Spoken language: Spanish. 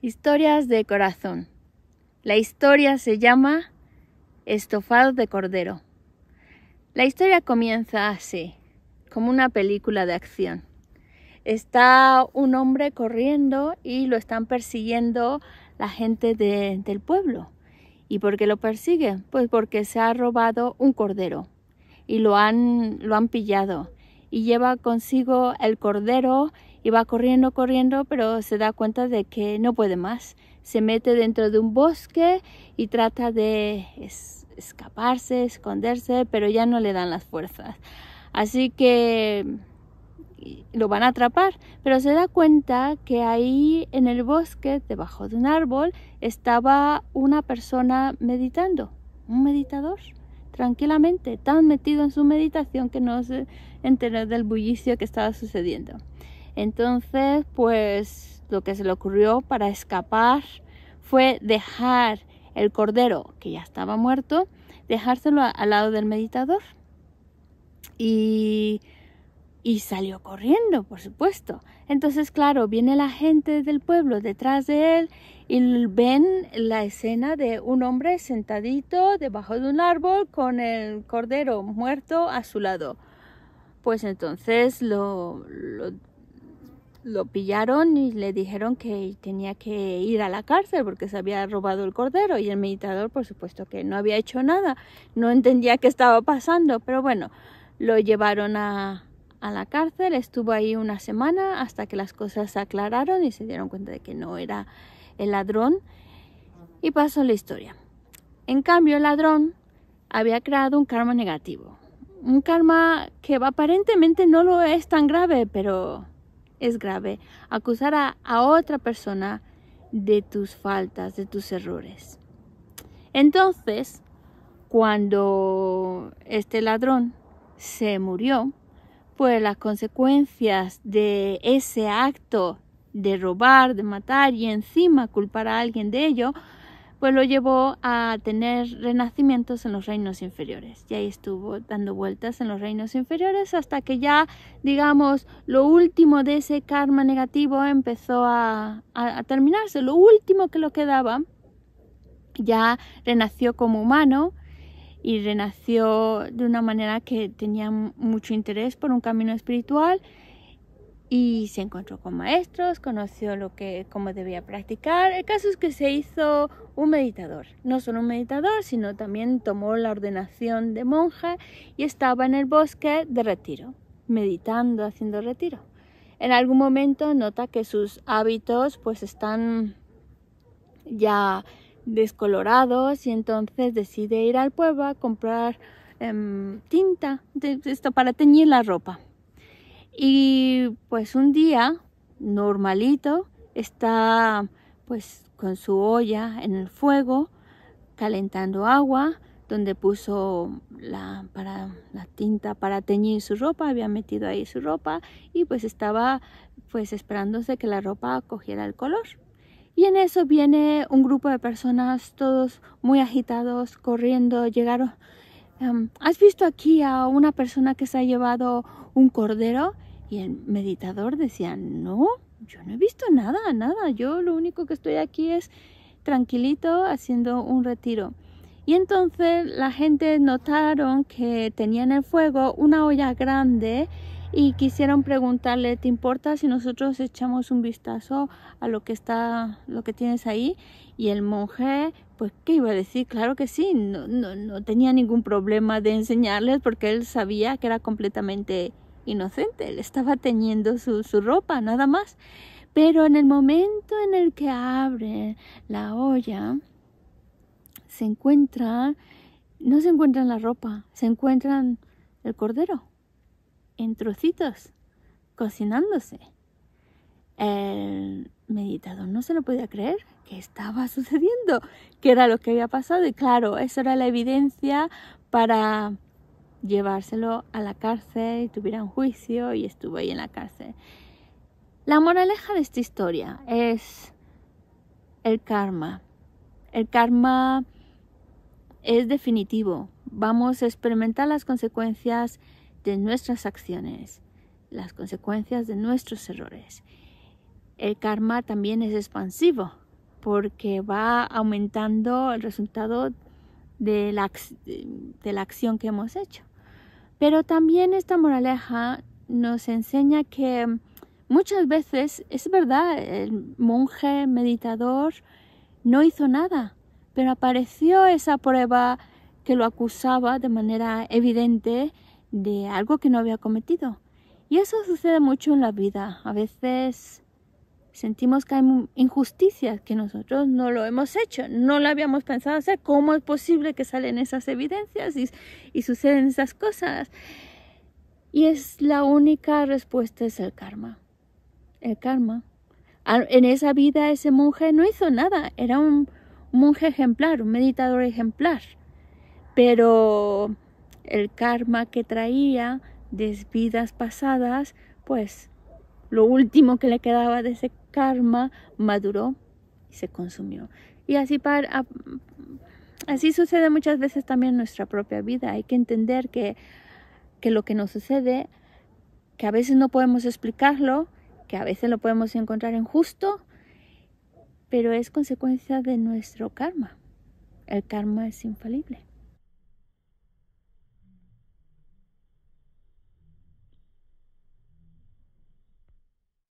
Historias de corazón. La historia se llama Estofado de Cordero. La historia comienza así, como una película de acción. Está un hombre corriendo y lo están persiguiendo la gente del pueblo. ¿Y por qué lo persigue? Pues porque se ha robado un cordero y lo han, lo han pillado. Y lleva consigo el cordero y va corriendo, corriendo, pero se da cuenta de que no puede más. Se mete dentro de un bosque y trata de escaparse, esconderse, pero ya no le dan las fuerzas. Así que lo van a atrapar, pero se da cuenta que ahí en el bosque, debajo de un árbol, estaba una persona meditando, un meditador, tranquilamente, tan metido en su meditación que no se enteró del bullicio que estaba sucediendo. Entonces, pues lo que se le ocurrió para escapar fue dejar el cordero, que ya estaba muerto, dejárselo al lado del meditador. Y, y salió corriendo, por supuesto. Entonces, claro, viene la gente del pueblo detrás de él y ven la escena de un hombre sentadito debajo de un árbol con el cordero muerto a su lado. Pues entonces lo lo pillaron y le dijeron que tenía que ir a la cárcel porque se había robado el cordero y el meditador por supuesto que no había hecho nada, no entendía qué estaba pasando, pero bueno, lo llevaron a, a la cárcel, estuvo ahí una semana hasta que las cosas se aclararon y se dieron cuenta de que no era el ladrón y pasó la historia. En cambio, el ladrón había creado un karma negativo, un karma que aparentemente no lo es tan grave, pero es grave acusar a, otra persona de tus faltas, de tus errores. Entonces, cuando este ladrón se murió, pues las consecuencias de ese acto de robar, de matar y encima culpar a alguien de ello, pues lo llevó a tener renacimientos en los reinos inferiores. Y ahí estuvo dando vueltas en los reinos inferiores hasta que ya, digamos, lo último de ese karma negativo empezó a, terminarse. Lo último que lo quedaba ya renació como humano y renació de una manera que tenía mucho interés por un camino espiritual y se encontró con maestros, conoció lo que cómo debía practicar. El caso es que se hizo un meditador, no solo un meditador, sino también tomó la ordenación de monja y estaba en el bosque de retiro, meditando, haciendo retiro. En algún momento nota que sus hábitos pues están ya descolorados y entonces decide ir al pueblo a comprar em, tinta esto para teñir la ropa y pues un día, normalito, está pues con su olla en el fuego, calentando agua, donde puso la, para, la tinta para teñir su ropa, había metido ahí su ropa y pues estaba pues esperándose que la ropa cogiera el color. Y en eso viene un grupo de personas, todos muy agitados, corriendo, llegaron. ¿Has visto aquí a una persona que se ha llevado un cordero? Y el meditador decía, no, yo no he visto nada, nada, yo lo único que estoy aquí es tranquilito haciendo un retiro. Y entonces la gente notaron que tenía en el fuego una olla grande y quisieron preguntarle, ¿te importa si nosotros echamos un vistazo a lo que está, lo que tienes ahí? Y el monje, pues, ¿qué iba a decir? Claro que sí, no, no, no tenía ningún problema de enseñarles porque él sabía que era completamente inocente, él estaba teñiendo su, ropa, nada más. Pero en el momento en el que abre la olla, se encuentra, no se encuentra la ropa, se encuentran el cordero en trocitos, cocinándose. El meditador no se lo podía creer que estaba sucediendo, que era lo que había pasado. Y claro, eso era la evidencia para llevárselo a la cárcel y tuviera un juicio y estuvo ahí en la cárcel. La moraleja de esta historia es el karma. El karma es definitivo. Vamos a experimentar las consecuencias de nuestras acciones, las consecuencias de nuestros errores. El karma también es expansivo porque va aumentando el resultado de la, de la acción que hemos hecho. Pero también esta moraleja nos enseña que muchas veces es verdad, el monje meditador no hizo nada, pero apareció esa prueba que lo acusaba de manera evidente de algo que no había cometido. Y eso sucede mucho en la vida. A veces sentimos que hay injusticias, que nosotros no lo hemos hecho, no lo habíamos pensado hacer, cómo es posible que salen esas evidencias y, y suceden esas cosas. Y es la única respuesta es el karma. El karma. En esa vida ese monje no hizo nada, era un monje ejemplar, un meditador ejemplar. Pero el karma que traía de vidas pasadas, pues lo último que le quedaba de ese karma maduró y se consumió. Y así, para, ah, así sucede muchas veces también en nuestra propia vida. Hay que entender que, que lo que nos sucede, que a veces no podemos explicarlo, que a veces lo podemos encontrar injusto, pero es consecuencia de nuestro karma. El karma es infalible.